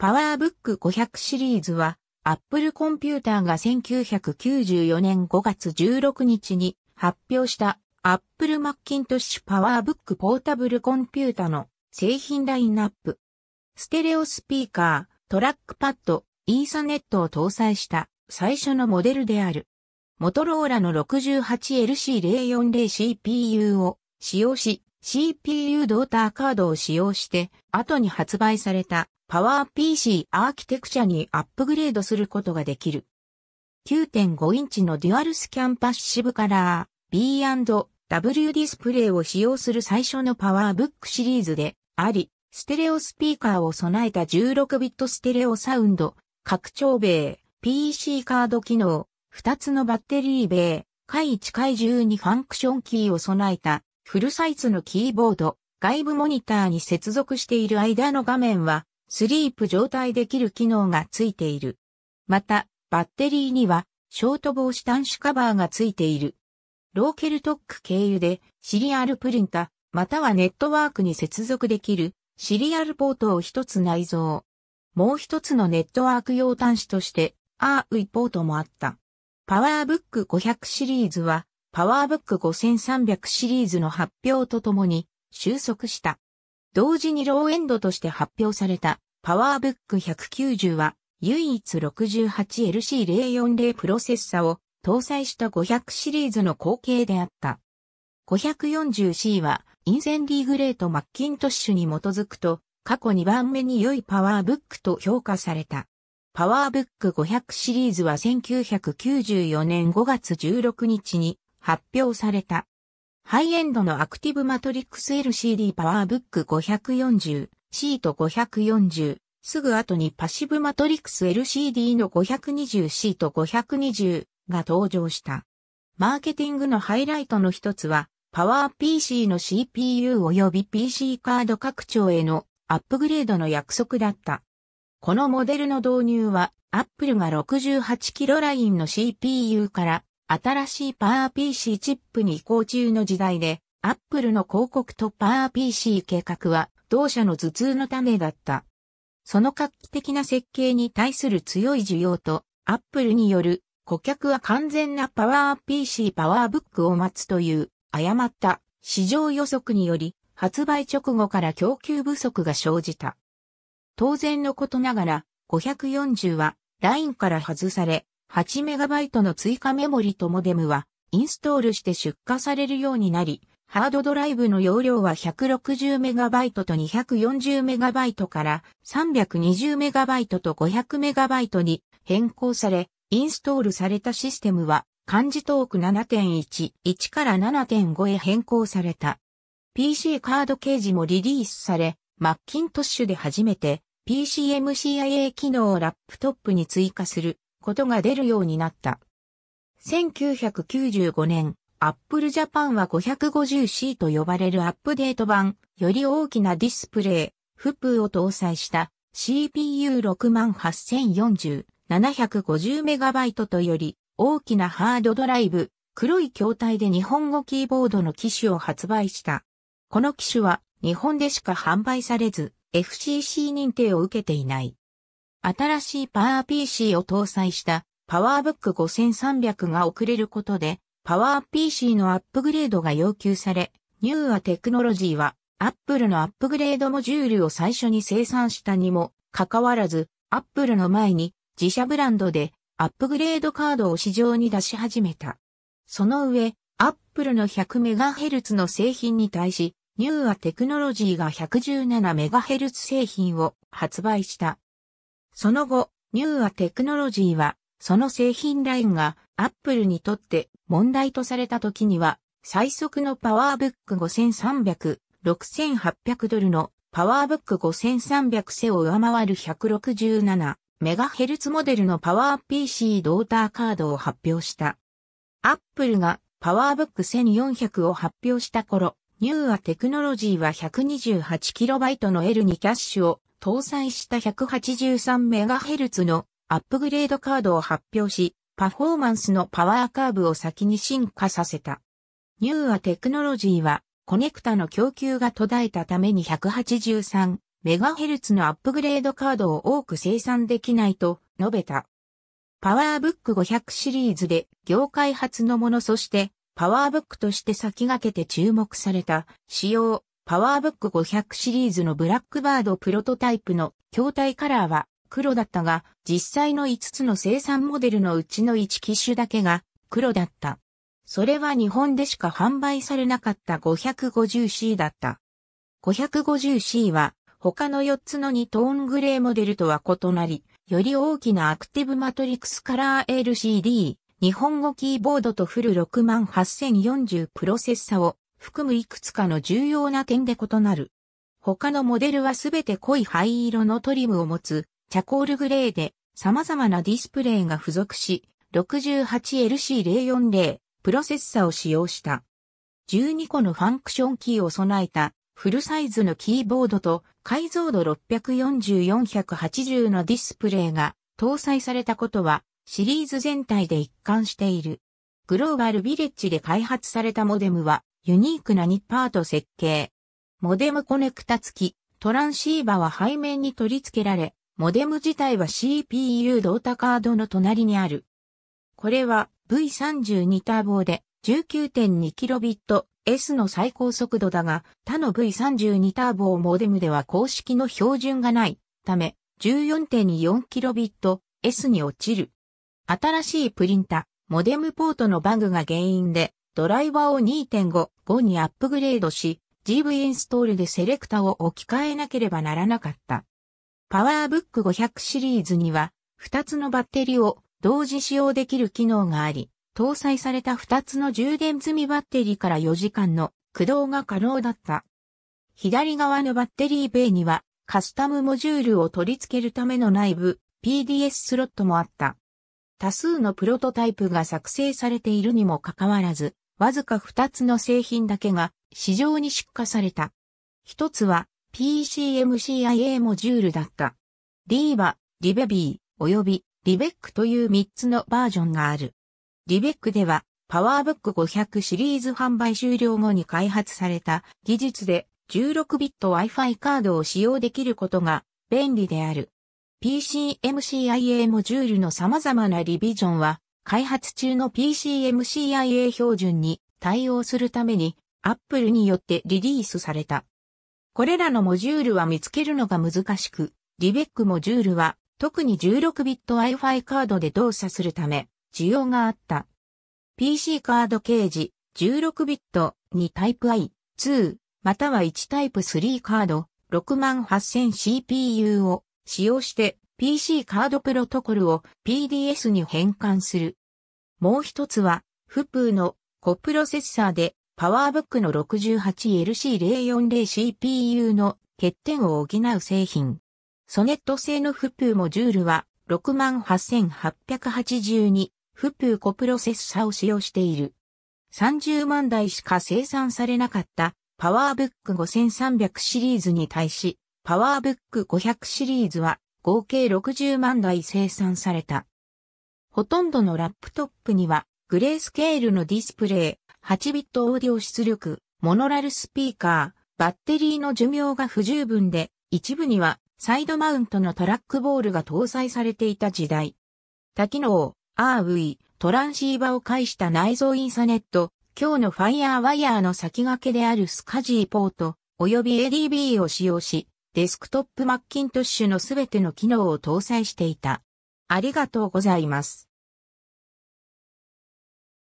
パワーブック500シリーズは、アップルコンピューターが1994年5月16日に発表したアップルマッキントッシュパワーブックポータブルコンピュータの製品ラインナップ。ステレオスピーカー、トラックパッド、イーサネットを搭載した最初のモデルである。モトローラの 68LC040 CPU を使用し、CPU ドーターカードを使用して後に発売されたパワー p c アーキテクチャにアップグレードすることができる。9.5インチのデュアルスキャンパッシブカラー B&W ディスプレイを使用する最初のパワーブックシリーズであり、ステレオスピーカーを備えた16ビットステレオサウンド、拡張米、PC カード機能、2つのバッテリー米、回1回12ファンクションキーを備えたフルサイズのキーボード、外部モニターに接続している間の画面はスリープ状態できる機能がついている。また、バッテリーには、ショート防止端子カバーがついている。ローケルトック経由で、シリアルプリンタ、またはネットワークに接続できる、シリアルポートを一つ内蔵。もう一つのネットワーク用端子として、アーウィポートもあった。パワーブック500シリーズは、パワーブック5300シリーズの発表とともに収束した。同時にローエンドとして発表されたパワーブック190は唯一 68LC040 プロセッサを搭載した500シリーズの後継であった。540C はインセンディグレートマッキントッシュに基づくと過去2番目に良いパワーブックと評価された。パワーブック500シリーズは1994年5月16日に発表された。ハイエンドのアクティブマトリックス LCD パワーブック5 4 0ート540すぐ後にパシブマトリックス LCD の5 2 0ート520が登場した。マーケティングのハイライトの一つは、パワー PC の CPU 及び PC カード拡張へのアップグレードの約束だった。このモデルの導入は、Apple が6 8 k g ラインの CPU から新しいパワー PC チップに移行中の時代で、アップルの広告とパワー PC 計画は同社の頭痛の種だった。その画期的な設計に対する強い需要と、アップルによる顧客は完全なパワー PC パワーブックを待つという誤った市場予測により発売直後から供給不足が生じた。当然のことながら540はラインから外され 8MB の追加メモリとモデムはインストールして出荷されるようになり、ハードドライブの容量は 160MB と 240MB から 320MB と 500MB に変更され、インストールされたシステムは漢字トーク7.1、1から7.5へ変更された。PC カードケージもリリースされ、マッキントッシュで初めて PCMCIA 機能をラップトップに追加することが出るようになった。1995年、Apple Japan は 550C と呼ばれるアップデート版、より大きなディスプレイ、フプーを搭載した CPU68040、750MB とより大きなハードドライブ、黒い筐体で日本語キーボードの機種を発売した。この機種は日本でしか販売されず、FCC 認定を受けていない。新しいパワー PC を搭載したパワーブック5300が遅れることで、パワー PC のアップグレードが要求され、ニューアテクノロジーは、アップルのアップグレードモジュールを最初に生産したにも、かかわらず、アップルの前に自社ブランドでアップグレードカードを市場に出し始めた。その上、アップルの 100MHz の製品に対し、ニューアテクノロジーが 117MHz 製品を発売した。その後、ニューアテクノロジーは、その製品ラインがアップルにとって問題とされた時には、最速のパワーブック5300、6800ドルのパワーブック5300セを上回る167メガヘルツモデルのパワー PC ドーターカードを発表した。アップルがパワーブック1400を発表した頃、ニューアテクノロジーは 128KB の L2 キャッシュを搭載した 183MHz のアップグレードカードを発表し、パフォーマンスのパワーカーブを先に進化させた。ニューアテクノロジーは、コネクタの供給が途絶えたために 183MHz のアップグレードカードを多く生産できないと述べた。パワーブック500シリーズで業界初のものそしてパワーブックとして先駆けて注目された仕様パワーブック500シリーズのブラックバードプロトタイプの筐体カラーは黒だったが、実際の5つの生産モデルのうちの1機種だけが黒だった。それは日本でしか販売されなかった 550C だった。550C は他の4つの2トーングレーモデルとは異なり、より大きなアクティブマトリックスカラー LCD、日本語キーボードとフル68040プロセッサを含むいくつかの重要な点で異なる。他のモデルはすべて濃い灰色のトリムを持つ、チャコールグレーで様々なディスプレイが付属し、68LC040 プロセッサを使用した。12個のファンクションキーを備えたフルサイズのキーボードと解像度640-480のディスプレイが搭載されたことはシリーズ全体で一貫している。グローバルビレッジで開発されたモデムはユニークなニッパーと設計。モデムコネクタ付き、トランシーバは背面に取り付けられ、モデム自体は CPU ドータカードの隣にある。これは V32 ターボで 19.2kbps の最高速度だが、他の V32 ターボモデムでは公式の標準がないため、14.4kbps に落ちる。新しいプリンタ、モデムポートのバグが原因で、ドライバーを2.5、5にアップグレードし、GV インストールでセレクタを置き換えなければならなかった。パワーブック500シリーズには、2つのバッテリを同時使用できる機能があり、搭載された2つの充電済みバッテリーから4時間の駆動が可能だった。左側のバッテリーベイには、カスタムモジュールを取り付けるための内部 PDS スロットもあった。多数のプロトタイプが作成されているにもかかわらず、わずか2つの製品だけが市場に出荷された。一つは PCMCIA モジュールだった。リーバ、リベビー、及びリベックという3つのバージョンがある。リベックではパワーブック500シリーズ販売終了後に開発された技術で16ビット Wi-Fi カードを使用できることが便利である。PCMCIA モジュールの様々なリビジョンは開発中の PCMCIA 標準に対応するために Apple によってリリースされた。これらのモジュールは見つけるのが難しく、リベックモジュールは特に 16bit Wi-Fi カードで動作するため需要があった。PC カードケージ 16bit にタイプ I、2または1タイプ3カード 68000CPU を使用して PC カードプロトコルを PDS に変換するもう一つは、フプーのコプロセッサーで、パワーブックの 68LC040CPU の欠点を補う製品。ソネット製のフプーモジュールは、68,882フプーコプロセッサーを使用している。30万台しか生産されなかったパワーブック5300シリーズに対し、パワーブック500シリーズは合計60万台生産された。ほとんどのラップトップには、グレースケールのディスプレイ、8ビットオーディオ出力、モノラルスピーカー、バッテリーの寿命が不十分で、一部にはサイドマウントのトラックボールが搭載されていた時代。多機能、RV、トランシーバを介した内蔵インサネット、今日のファイヤーワイヤーの先駆けであるスカジーポート、及び ADB を使用し、デスクトップマッキントッシュのすべての機能を搭載していた。ありがとうございます。